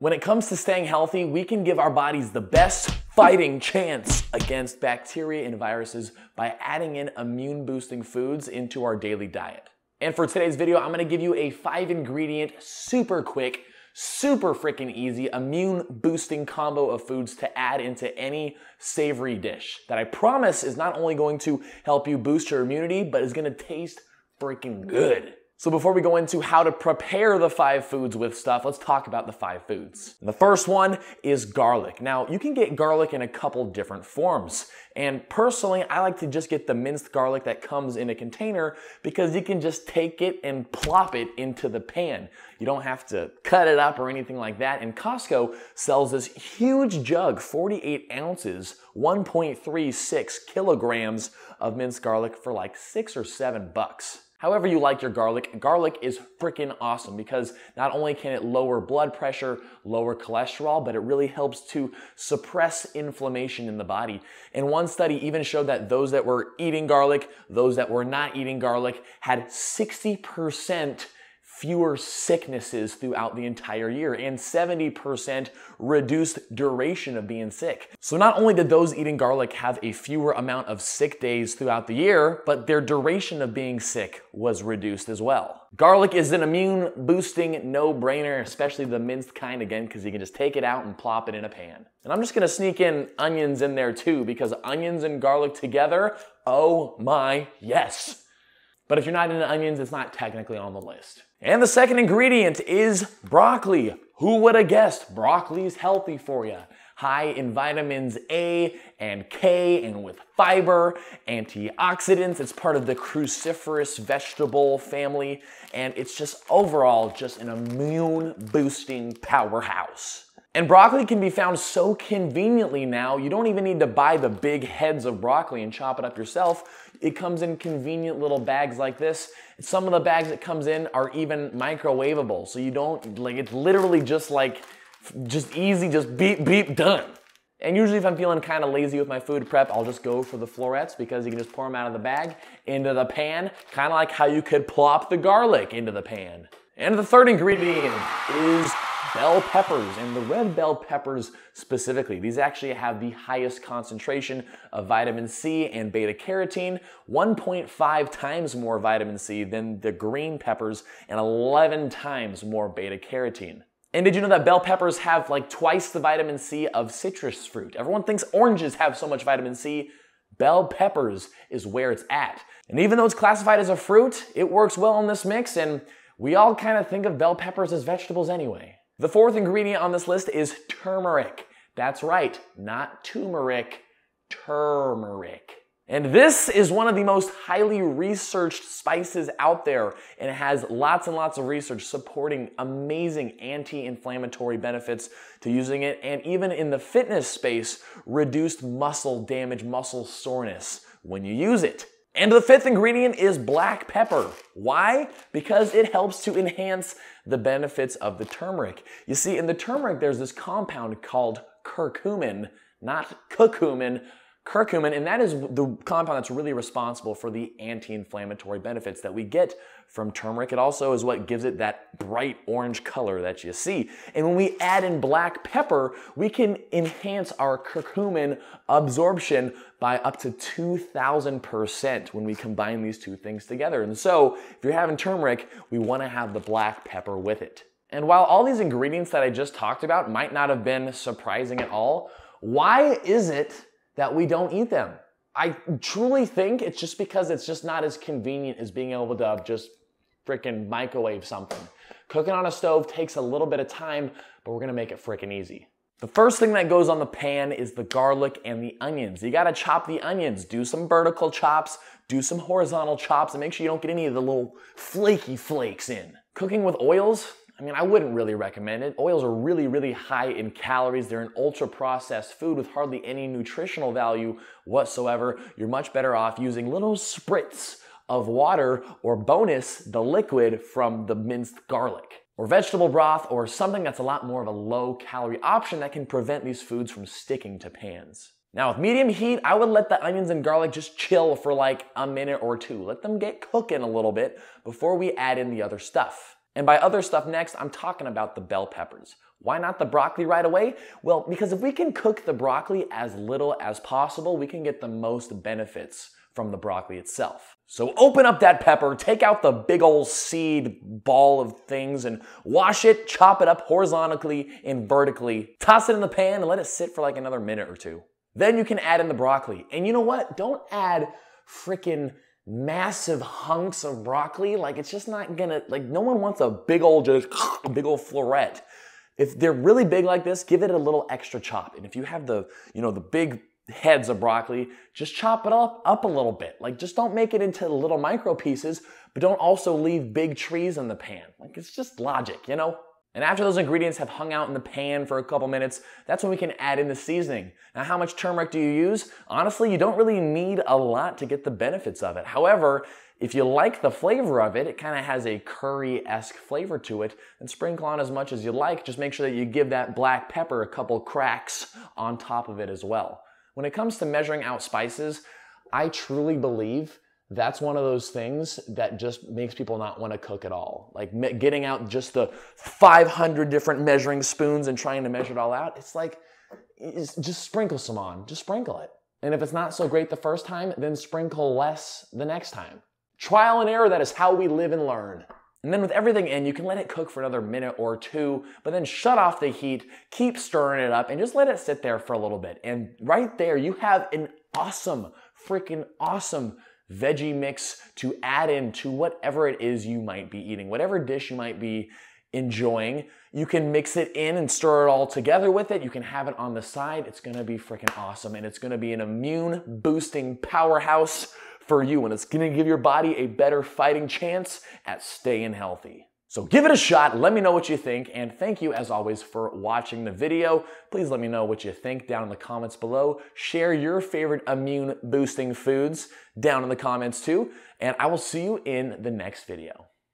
When it comes to staying healthy, we can give our bodies the best fighting chance against bacteria and viruses by adding in immune boosting foods into our daily diet. And for today's video, I'm gonna give you a five ingredient, super quick, super freaking easy immune boosting combo of foods to add into any savory dish that I promise is not only going to help you boost your immunity, but is gonna taste freaking good. So before we go into how to prepare the five foods with stuff, let's talk about the five foods. The first one is garlic. Now, you can get garlic in a couple different forms. And personally, I like to just get the minced garlic that comes in a container because you can just take it and plop it into the pan. You don't have to cut it up or anything like that. And Costco sells this huge jug, 48 ounces, 1.36 kilograms of minced garlic for like six or seven bucks. However you like your garlic, garlic is freaking awesome because not only can it lower blood pressure, lower cholesterol, but it really helps to suppress inflammation in the body. And one study even showed that those that were eating garlic, those that were not eating garlic had 60% fewer sicknesses throughout the entire year and 70% reduced duration of being sick. So not only did those eating garlic have a fewer amount of sick days throughout the year, but their duration of being sick was reduced as well. Garlic is an immune boosting no brainer, especially the minced kind again, because you can just take it out and plop it in a pan. And I'm just gonna sneak in onions in there too, because onions and garlic together, oh my yes. But if you're not into onions, it's not technically on the list. And the second ingredient is broccoli. Who would have guessed? Broccoli's healthy for you. High in vitamins A and K and with fiber, antioxidants. It's part of the cruciferous vegetable family. And it's just overall just an immune boosting powerhouse. And broccoli can be found so conveniently now, you don't even need to buy the big heads of broccoli and chop it up yourself. It comes in convenient little bags like this. Some of the bags that comes in are even microwavable. So you don't, like it's literally just like, just easy, just beep, beep, done. And usually if I'm feeling kind of lazy with my food prep, I'll just go for the florets because you can just pour them out of the bag into the pan, kind of like how you could plop the garlic into the pan. And the third ingredient is bell peppers and the red bell peppers specifically. These actually have the highest concentration of vitamin C and beta carotene, 1.5 times more vitamin C than the green peppers and 11 times more beta carotene. And did you know that bell peppers have like twice the vitamin C of citrus fruit? Everyone thinks oranges have so much vitamin C. Bell peppers is where it's at. And even though it's classified as a fruit, it works well in this mix, and we all kind of think of bell peppers as vegetables anyway. The fourth ingredient on this list is turmeric. That's right, not turmeric, turmeric. And this is one of the most highly researched spices out there, and it has lots and lots of research supporting amazing anti inflammatory benefits to using it, and even in the fitness space, reduced muscle damage, muscle soreness when you use it. And the fifth ingredient is black pepper. Why? Because it helps to enhance the benefits of the turmeric. You see, in the turmeric, there's this compound called curcumin, not curcumin, curcumin, and that is the compound that's really responsible for the anti-inflammatory benefits that we get from turmeric. It also is what gives it that bright orange color that you see. And when we add in black pepper, we can enhance our curcumin absorption by up to 2,000% when we combine these two things together. And so if you're having turmeric, we wanna have the black pepper with it. And while all these ingredients that I just talked about might not have been surprising at all, why is it that we don't eat them. I truly think it's just because it's just not as convenient as being able to just freaking microwave something. Cooking on a stove takes a little bit of time, but we're gonna make it freaking easy. The first thing that goes on the pan is the garlic and the onions. You gotta chop the onions. Do some vertical chops, do some horizontal chops, and make sure you don't get any of the little flaky flakes in. Cooking with oils, I mean, I wouldn't really recommend it. Oils are really, really high in calories. They're an ultra processed food with hardly any nutritional value whatsoever. You're much better off using little spritz of water or bonus the liquid from the minced garlic or vegetable broth or something that's a lot more of a low calorie option that can prevent these foods from sticking to pans. Now with medium heat, I would let the onions and garlic just chill for like a minute or two. Let them get cooking a little bit before we add in the other stuff. And by other stuff next, I'm talking about the bell peppers. Why not the broccoli right away? Well, because if we can cook the broccoli as little as possible, we can get the most benefits from the broccoli itself. So open up that pepper, take out the big old seed ball of things and wash it, chop it up horizontally and vertically, toss it in the pan and let it sit for like another minute or two. Then you can add in the broccoli. And you know what? Don't add frickin' massive hunks of broccoli, like it's just not gonna, like no one wants a big old, just big old floret. If they're really big like this, give it a little extra chop. And if you have the, you know, the big heads of broccoli, just chop it up, up a little bit. Like just don't make it into little micro pieces, but don't also leave big trees in the pan. Like it's just logic, you know? And after those ingredients have hung out in the pan for a couple minutes, that's when we can add in the seasoning. Now, how much turmeric do you use? Honestly, you don't really need a lot to get the benefits of it. However, if you like the flavor of it, it kind of has a curry-esque flavor to it, and sprinkle on as much as you like. Just make sure that you give that black pepper a couple cracks on top of it as well. When it comes to measuring out spices, I truly believe that's one of those things that just makes people not want to cook at all. Like me- getting out just the 500 different measuring spoons and trying to measure it all out. It's like, it's just sprinkle some on, just sprinkle it. And if it's not so great the first time, then sprinkle less the next time. Trial and error, that is how we live and learn. And then with everything in, you can let it cook for another minute or two, but then shut off the heat, keep stirring it up, and just let it sit there for a little bit. And right there, you have an awesome, freaking awesome veggie mix to add in to whatever it is you might be eating, whatever dish you might be enjoying. You can mix it in and stir it all together with it. You can have it on the side. It's gonna be freaking awesome. And it's gonna be an immune boosting powerhouse for you. And it's gonna give your body a better fighting chance at staying healthy. So give it a shot, let me know what you think, and thank you as always for watching the video. Please let me know what you think down in the comments below. Share your favorite immune boosting foods down in the comments too, and I will see you in the next video.